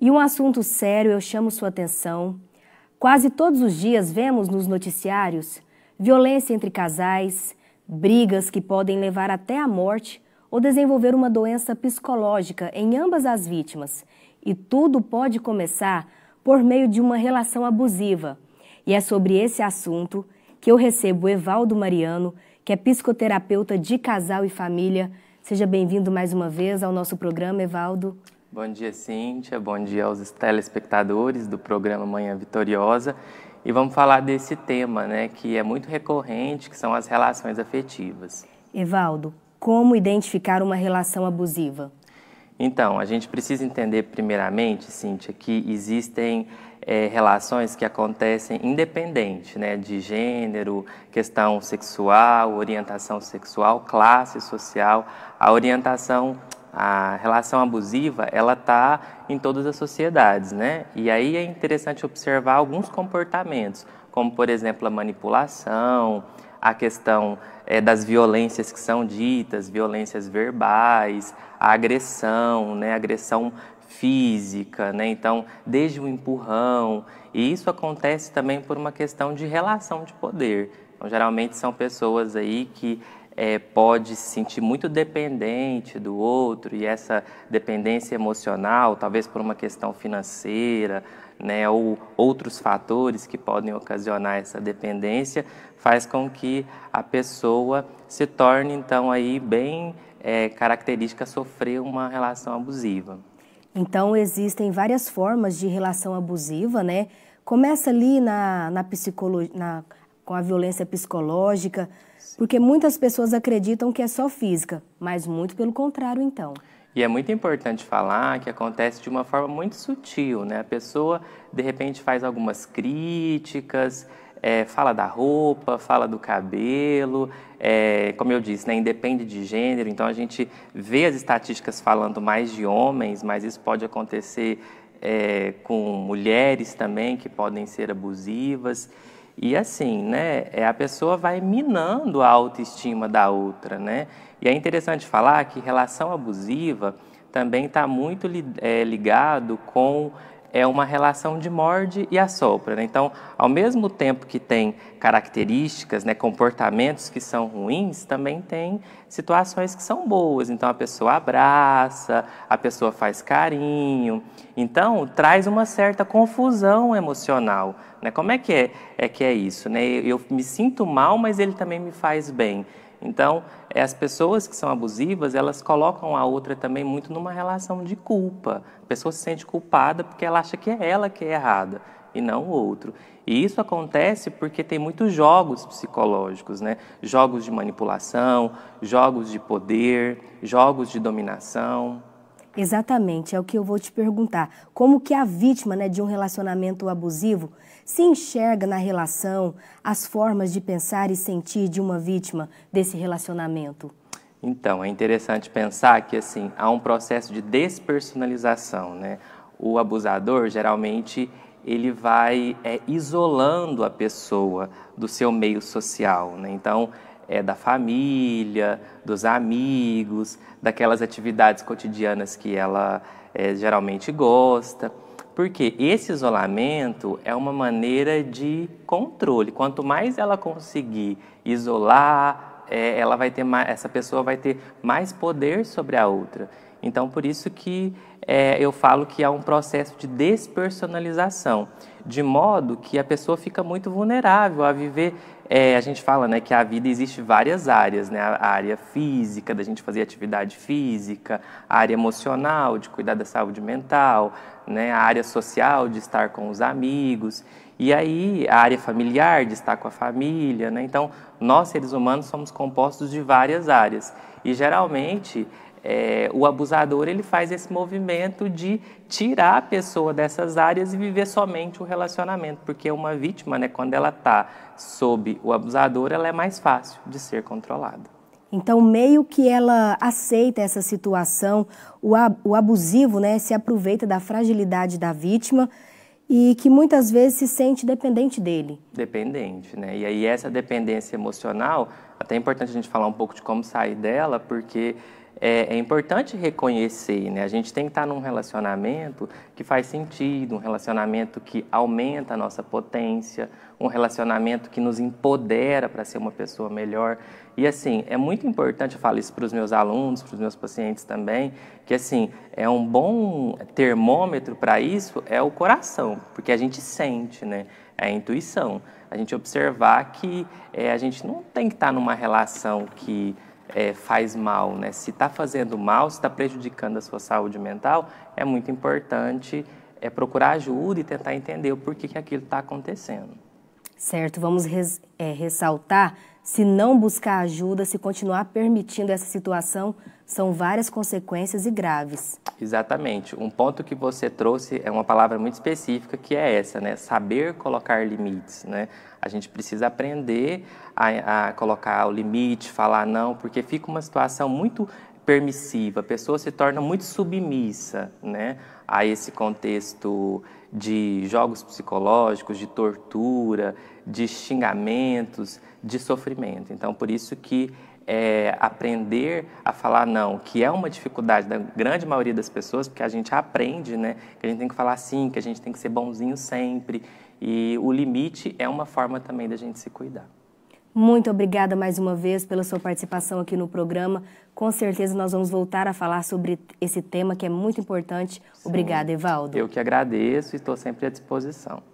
E um assunto sério eu chamo sua atenção. Quase todos os dias vemos nos noticiários violência entre casais, brigas que podem levar até à morte ou desenvolver uma doença psicológica em ambas as vítimas. E tudo pode começar por meio de uma relação abusiva. E é sobre esse assunto que eu recebo Evaldo Mariano, que é psicoterapeuta de casal e família. Seja bem-vindo mais uma vez ao nosso programa, Evaldo. Bom dia, Cíntia. Bom dia aos telespectadores do programa Manhã Vitoriosa. E vamos falar desse tema, né, que é muito recorrente, que são as relações afetivas. Evaldo, como identificar uma relação abusiva? Então, a gente precisa entender primeiramente, Cíntia, que existem é, relações que acontecem independente né, de gênero, questão sexual, orientação sexual, classe social. A orientação a relação abusiva ela está em todas as sociedades, né? E aí é interessante observar alguns comportamentos, como por exemplo a manipulação, a questão é, das violências que são ditas, violências verbais, a agressão, né? Agressão física, né? Então, desde o empurrão, e isso acontece também por uma questão de relação de poder. Então, geralmente são pessoas aí que é, pode se sentir muito dependente do outro e essa dependência emocional, talvez por uma questão financeira, né, ou outros fatores que podem ocasionar essa dependência, faz com que a pessoa se torne então aí bem é, característica sofrer uma relação abusiva. Então existem várias formas de relação abusiva, né? Começa ali na, na psicologia, na com a violência psicológica, porque muitas pessoas acreditam que é só física, mas muito pelo contrário, então. E é muito importante falar que acontece de uma forma muito sutil, né? A pessoa, de repente, faz algumas críticas, é, fala da roupa, fala do cabelo, é, como eu disse, né, independe de gênero, então a gente vê as estatísticas falando mais de homens, mas isso pode acontecer é, com mulheres também que podem ser abusivas. E assim, né, é, a pessoa vai minando a autoestima da outra, né? E é interessante falar que relação abusiva também está muito é, ligado com é uma relação de morde e assopra. Né? Então, ao mesmo tempo que tem características, né, comportamentos que são ruins, também tem situações que são boas. Então, a pessoa abraça, a pessoa faz carinho. Então, traz uma certa confusão emocional. Né? Como é que é, é que é isso? Né? Eu me sinto mal, mas ele também me faz bem. Então, é, as pessoas que são abusivas, elas colocam a outra também muito numa relação de culpa. A pessoa se sente culpada porque ela acha que é ela que é errada e não o outro. E isso acontece porque tem muitos jogos psicológicos, né? Jogos de manipulação, jogos de poder, jogos de dominação. Exatamente, é o que eu vou te perguntar. Como que a vítima né, de um relacionamento abusivo se enxerga na relação, as formas de pensar e sentir de uma vítima desse relacionamento? Então, é interessante pensar que assim, há um processo de despersonalização, né? O abusador geralmente ele vai é, isolando a pessoa do seu meio social, né? Então, é, da família, dos amigos, daquelas atividades cotidianas que ela é, geralmente gosta. Porque esse isolamento é uma maneira de controle. Quanto mais ela conseguir isolar, é, ela vai ter mais, essa pessoa vai ter mais poder sobre a outra. Então, por isso que é, eu falo que há um processo de despersonalização, de modo que a pessoa fica muito vulnerável a viver. É, a gente fala né, que a vida existe várias áreas, né? a área física, da gente fazer atividade física, a área emocional, de cuidar da saúde mental, né? a área social, de estar com os amigos. E aí, a área familiar, de estar com a família, né? Então, nós seres humanos somos compostos de várias áreas. E geralmente, é, o abusador ele faz esse movimento de tirar a pessoa dessas áreas e viver somente o relacionamento, porque uma vítima, né, quando ela está sob o abusador, ela é mais fácil de ser controlada. Então, meio que ela aceita essa situação, o, o abusivo né, se aproveita da fragilidade da vítima e que muitas vezes se sente dependente dele. Dependente, né? E aí essa dependência emocional, até é importante a gente falar um pouco de como sair dela, porque é, é, importante reconhecer, né? A gente tem que estar num relacionamento que faz sentido, um relacionamento que aumenta a nossa potência, um relacionamento que nos empodera para ser uma pessoa melhor. E assim, é muito importante, eu falo isso para os meus alunos, para os meus pacientes também, que assim, é um bom termômetro para isso é o coração, porque a gente sente, né? É a intuição. A gente observar que é, a gente não tem que estar numa relação que é, faz mal, né? Se está fazendo mal, se está prejudicando a sua saúde mental, é muito importante é, procurar ajuda e tentar entender o porquê que aquilo está acontecendo certo? Vamos res, é, ressaltar, se não buscar ajuda, se continuar permitindo essa situação, são várias consequências e graves. Exatamente. Um ponto que você trouxe é uma palavra muito específica que é essa, né? Saber colocar limites, né? A gente precisa aprender a, a colocar o limite, falar não, porque fica uma situação muito permissiva, a pessoa se torna muito submissa né, a esse contexto de jogos psicológicos, de tortura, de xingamentos, de sofrimento. Então, por isso que é, aprender a falar não, que é uma dificuldade da grande maioria das pessoas, porque a gente aprende, né, que a gente tem que falar sim, que a gente tem que ser bonzinho sempre, e o limite é uma forma também da gente se cuidar. Muito obrigada mais uma vez pela sua participação aqui no programa. Com certeza nós vamos voltar a falar sobre esse tema que é muito importante. Obrigada, Evaldo. Eu que agradeço e estou sempre à disposição.